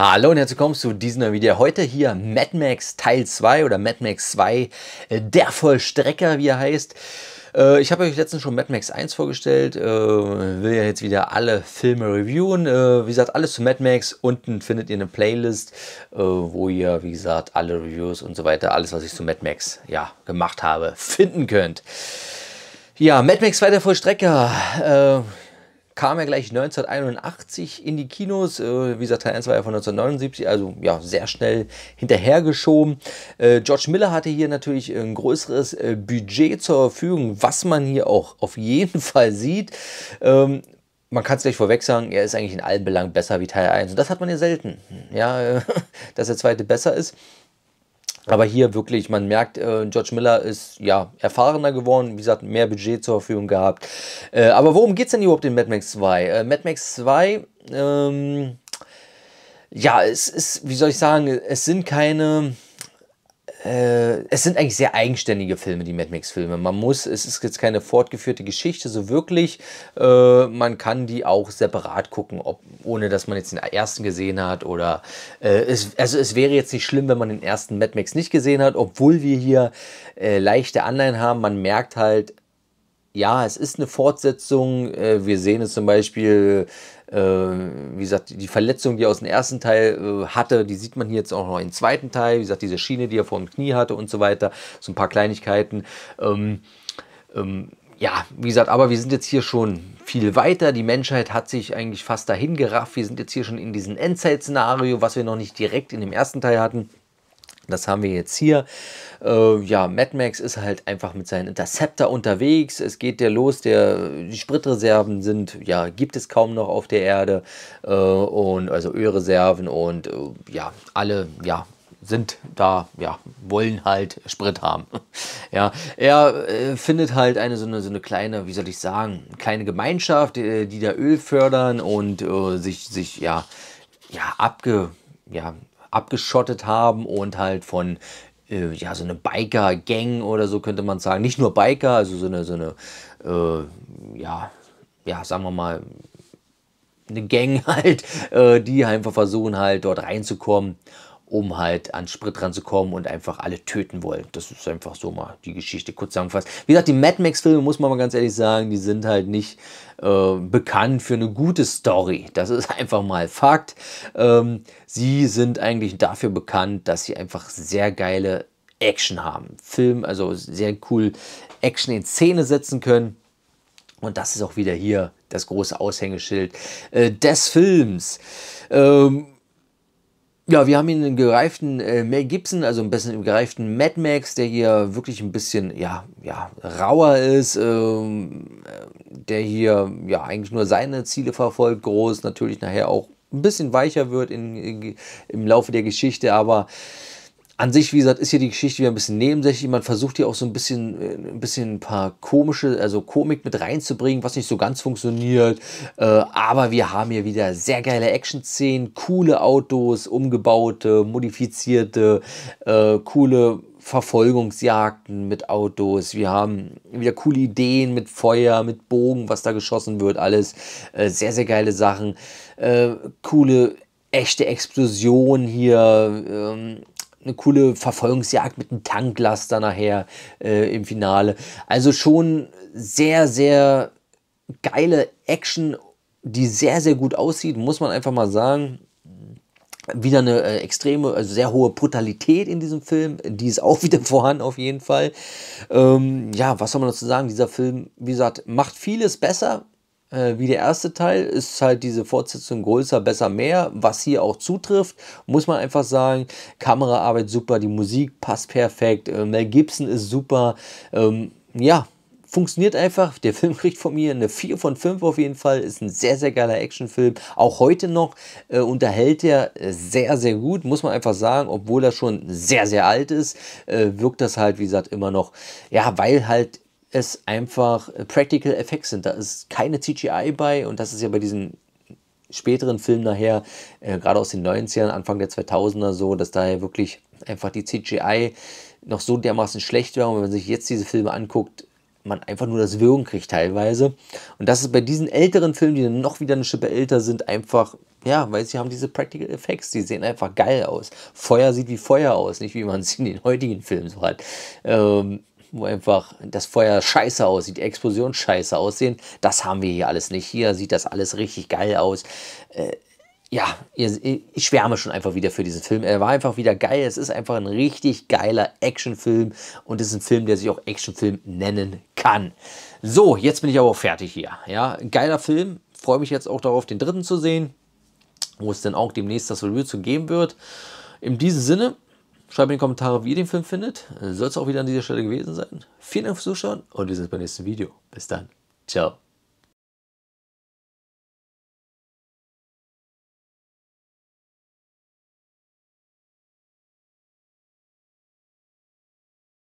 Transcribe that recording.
Hallo und herzlich willkommen zu diesem neuen Video. Heute hier Mad Max Teil 2 oder Mad Max 2, äh, der Vollstrecker, wie er heißt. Äh, ich habe euch letztens schon Mad Max 1 vorgestellt, äh, will ja jetzt wieder alle Filme reviewen. Wie gesagt, alles zu Mad Max. Unten findet ihr eine Playlist, wo ihr, wie gesagt, alle Reviews und so weiter, alles, was ich zu Mad Max ja, gemacht habe, finden könnt. Ja, Mad Max 2, der Vollstrecker kam er gleich 1981 in die Kinos. Äh, wie gesagt, Teil 1 war ja von 1979, also ja, sehr schnell hinterhergeschoben. Äh, George Miller hatte hier natürlich äh, ein größeres äh, Budget zur Verfügung, was man hier auch auf jeden Fall sieht. Ähm, man kann es gleich vorweg sagen, er ist eigentlich in allen Belangen besser wie Teil 1. Und das hat man ja selten, ja, dass der zweite besser ist. Aber hier wirklich, man merkt, äh, George Miller ist ja erfahrener geworden, wie gesagt, mehr Budget zur Verfügung gehabt. Äh, aber worum geht es denn überhaupt in Mad Max 2? Äh, Mad Max 2, ähm, ja, es ist, wie soll ich sagen, es sind keine äh, es sind eigentlich sehr eigenständige Filme, die Mad Max-Filme. Man muss, es ist jetzt keine fortgeführte Geschichte, so wirklich. Äh, man kann die auch separat gucken, ob, ohne dass man jetzt den ersten gesehen hat. Oder äh, es, also es wäre jetzt nicht schlimm, wenn man den ersten Mad Max nicht gesehen hat, obwohl wir hier äh, leichte Anleihen haben. Man merkt halt, ja, es ist eine Fortsetzung. Äh, wir sehen es zum Beispiel, äh, wie gesagt, die Verletzung, die er aus dem ersten Teil äh, hatte, die sieht man hier jetzt auch noch im zweiten Teil. Wie gesagt, diese Schiene, die er vor dem Knie hatte und so weiter. So ein paar Kleinigkeiten. Ähm, ähm, ja, wie gesagt, aber wir sind jetzt hier schon viel weiter. Die Menschheit hat sich eigentlich fast dahin gerafft. Wir sind jetzt hier schon in diesem Endzeit-Szenario, was wir noch nicht direkt in dem ersten Teil hatten. Das haben wir jetzt hier. Äh, ja, Mad Max ist halt einfach mit seinen Interceptor unterwegs. Es geht der los, der, die Spritreserven sind, ja, gibt es kaum noch auf der Erde. Äh, und also Ölreserven und äh, ja, alle, ja, sind da, ja, wollen halt Sprit haben. ja, er äh, findet halt eine so, eine so eine kleine, wie soll ich sagen, kleine Gemeinschaft, die, äh, die da Öl fördern und äh, sich, sich, ja, ja, abge, ja, abgeschottet haben und halt von äh, ja, so einer Biker-Gang oder so könnte man sagen. Nicht nur Biker, also so eine, so eine äh, ja, ja, sagen wir mal, eine Gang halt, äh, die einfach versuchen halt dort reinzukommen um halt an Sprit ranzukommen und einfach alle töten wollen. Das ist einfach so mal die Geschichte kurz zusammengefasst. Wie gesagt, die Mad Max-Filme, muss man mal ganz ehrlich sagen, die sind halt nicht äh, bekannt für eine gute Story. Das ist einfach mal Fakt. Ähm, sie sind eigentlich dafür bekannt, dass sie einfach sehr geile Action haben. Film, also sehr cool Action in Szene setzen können. Und das ist auch wieder hier das große Aushängeschild äh, des Films. Ähm, ja, wir haben hier einen gereiften äh, Mel Gibson, also ein bisschen gereiften Mad Max, der hier wirklich ein bisschen, ja, ja, rauer ist, ähm, äh, der hier ja eigentlich nur seine Ziele verfolgt, groß, natürlich nachher auch ein bisschen weicher wird in, in, im Laufe der Geschichte, aber an sich, wie gesagt, ist hier die Geschichte wieder ein bisschen nebensächlich. Man versucht hier auch so ein bisschen, äh, ein bisschen ein paar komische, also Komik mit reinzubringen, was nicht so ganz funktioniert. Äh, aber wir haben hier wieder sehr geile Action-Szenen, coole Autos, umgebaute, modifizierte, äh, coole Verfolgungsjagden mit Autos. Wir haben wieder coole Ideen mit Feuer, mit Bogen, was da geschossen wird, alles. Äh, sehr, sehr geile Sachen. Äh, coole echte Explosionen hier, ähm, eine coole Verfolgungsjagd mit einem Tanklaster nachher äh, im Finale. Also schon sehr, sehr geile Action, die sehr, sehr gut aussieht, muss man einfach mal sagen. Wieder eine äh, extreme, also sehr hohe Brutalität in diesem Film. Die ist auch wieder vorhanden, auf jeden Fall. Ähm, ja, was soll man dazu sagen? Dieser Film, wie gesagt, macht vieles besser, äh, wie der erste Teil ist halt diese Fortsetzung größer, besser, mehr, was hier auch zutrifft, muss man einfach sagen, Kameraarbeit super, die Musik passt perfekt, ähm, Mel Gibson ist super, ähm, ja, funktioniert einfach, der Film kriegt von mir eine 4 von 5 auf jeden Fall, ist ein sehr, sehr geiler Actionfilm, auch heute noch äh, unterhält er sehr, sehr gut, muss man einfach sagen, obwohl er schon sehr, sehr alt ist, äh, wirkt das halt, wie gesagt, immer noch, ja, weil halt es einfach äh, Practical Effects sind. Da ist keine CGI bei und das ist ja bei diesen späteren Filmen nachher, äh, gerade aus den 90ern, Anfang der 2000er so, dass daher wirklich einfach die CGI noch so dermaßen schlecht war. Und wenn man sich jetzt diese Filme anguckt, man einfach nur das Wirken kriegt teilweise. Und das ist bei diesen älteren Filmen, die dann noch wieder eine Schippe älter sind, einfach, ja, weil sie haben diese Practical Effects, die sehen einfach geil aus. Feuer sieht wie Feuer aus, nicht wie man es in den heutigen Filmen so hat. Ähm, wo einfach das Feuer scheiße aussieht, die Explosion scheiße aussehen. Das haben wir hier alles nicht. Hier sieht das alles richtig geil aus. Äh, ja, ich schwärme schon einfach wieder für diesen Film. Er war einfach wieder geil. Es ist einfach ein richtig geiler Actionfilm und es ist ein Film, der sich auch Actionfilm nennen kann. So, jetzt bin ich aber auch fertig hier. Ja, geiler Film. Freue mich jetzt auch darauf, den dritten zu sehen, wo es dann auch demnächst das Review zu geben wird. In diesem Sinne, Schreibt mir in die Kommentare, wie ihr den Film findet. Soll es auch wieder an dieser Stelle gewesen sein. Vielen Dank fürs Zuschauen und wir sehen uns beim nächsten Video. Bis dann. Ciao.